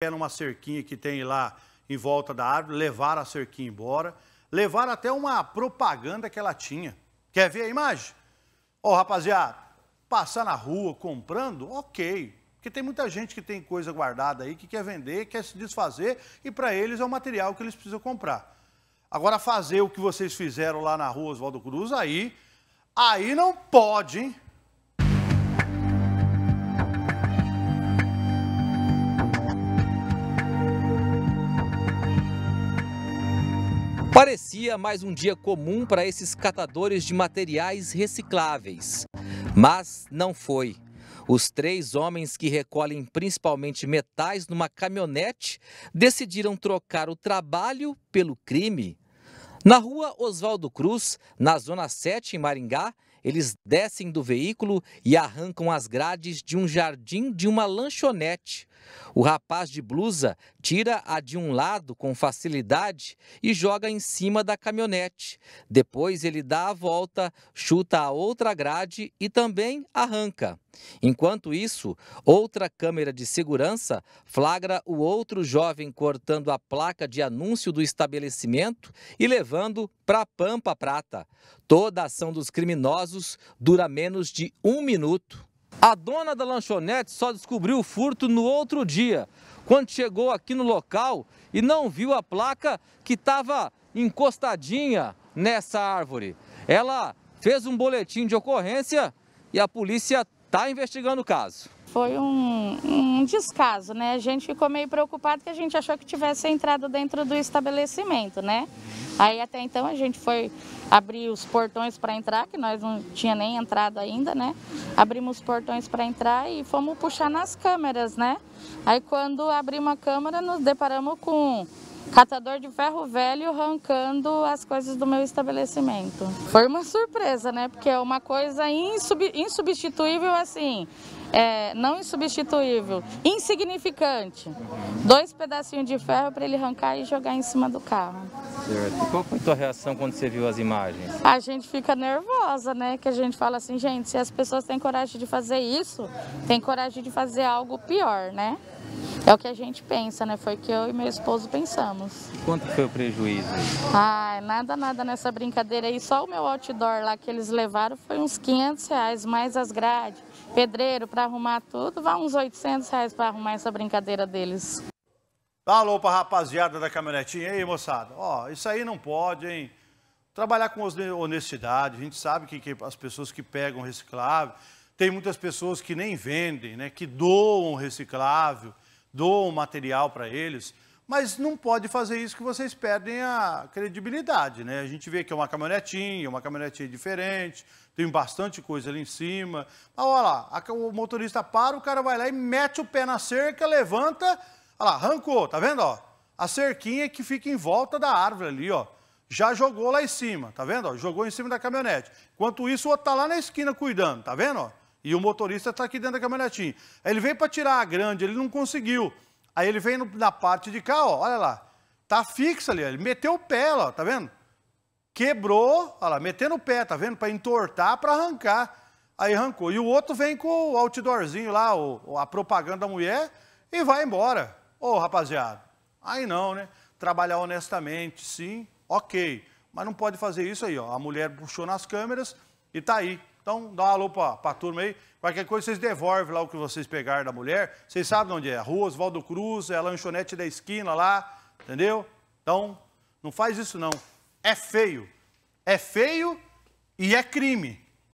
pé numa cerquinha que tem lá em volta da árvore, levaram a cerquinha embora, levaram até uma propaganda que ela tinha. Quer ver a imagem? Ó, oh, rapaziada, passar na rua comprando, ok. Porque tem muita gente que tem coisa guardada aí, que quer vender, quer se desfazer, e para eles é o material que eles precisam comprar. Agora, fazer o que vocês fizeram lá na rua Oswaldo Cruz, aí, aí não pode, hein? Parecia mais um dia comum para esses catadores de materiais recicláveis, mas não foi. Os três homens que recolhem principalmente metais numa caminhonete decidiram trocar o trabalho pelo crime. Na rua Oswaldo Cruz, na Zona 7, em Maringá, eles descem do veículo e arrancam as grades de um jardim de uma lanchonete. O rapaz de blusa tira a de um lado com facilidade e joga em cima da caminhonete. Depois ele dá a volta, chuta a outra grade e também arranca. Enquanto isso, outra câmera de segurança flagra o outro jovem cortando a placa de anúncio do estabelecimento e levando para Pampa Prata. Toda a ação dos criminosos dura menos de um minuto. A dona da lanchonete só descobriu o furto no outro dia, quando chegou aqui no local e não viu a placa que estava encostadinha nessa árvore. Ela fez um boletim de ocorrência e a polícia está investigando o caso. Foi um, um, descaso, né? A gente ficou meio preocupado que a gente achou que tivesse entrado dentro do estabelecimento, né? Aí até então a gente foi abrir os portões para entrar, que nós não tinha nem entrado ainda, né? Abrimos os portões para entrar e fomos puxar nas câmeras, né? Aí quando abri uma câmera, nos deparamos com um catador de ferro velho arrancando as coisas do meu estabelecimento. Foi uma surpresa, né? Porque é uma coisa insub insubstituível assim é, não insubstituível, insignificante. Dois pedacinhos de ferro para ele arrancar e jogar em cima do carro. Certo. E qual foi a tua reação quando você viu as imagens? A gente fica nervosa, né? Que a gente fala assim, gente, se as pessoas têm coragem de fazer isso, tem coragem de fazer algo pior, né? É o que a gente pensa, né? Foi o que eu e meu esposo pensamos. Quanto foi o prejuízo? Ai, nada, nada nessa brincadeira aí. Só o meu outdoor lá que eles levaram foi uns 500 reais, mais as grades, pedreiro para arrumar tudo, vai uns 800 reais para arrumar essa brincadeira deles. Alô para a rapaziada da caminhonetinha aí, moçada. Ó, isso aí não pode, hein? Trabalhar com honestidade, a gente sabe que, que as pessoas que pegam reciclável, tem muitas pessoas que nem vendem, né? Que doam reciclável, doam material para eles mas não pode fazer isso que vocês perdem a credibilidade, né? A gente vê que é uma caminhonetinha, uma caminhonetinha diferente, tem bastante coisa ali em cima. Mas olha lá, o motorista para, o cara vai lá e mete o pé na cerca, levanta, olha lá, arrancou, tá vendo, ó? A cerquinha que fica em volta da árvore ali, ó. Já jogou lá em cima, tá vendo? Ó? Jogou em cima da caminhonete. Enquanto isso, o outro tá lá na esquina cuidando, tá vendo? Ó? E o motorista tá aqui dentro da caminhonetinha. Aí ele veio para tirar a grande, ele não conseguiu. Aí ele vem no, na parte de cá, ó, olha lá. Tá fixo ali, ó, ele meteu o pé, ó, tá vendo? Quebrou, olha lá, metendo o pé, tá vendo? Para entortar, para arrancar. Aí arrancou. E o outro vem com o outdoorzinho lá, o, a propaganda da mulher, e vai embora. Ô, oh, rapaziada, aí não, né? Trabalhar honestamente, sim, ok. Mas não pode fazer isso aí, ó. A mulher puxou nas câmeras e tá aí. Então dá um alô pra, a turma aí. Qualquer coisa vocês devolvem lá o que vocês pegaram da mulher. Vocês sabem onde é? A rua Oswaldo Cruz, é a lanchonete da esquina lá, entendeu? Então, não faz isso não. É feio. É feio e é crime.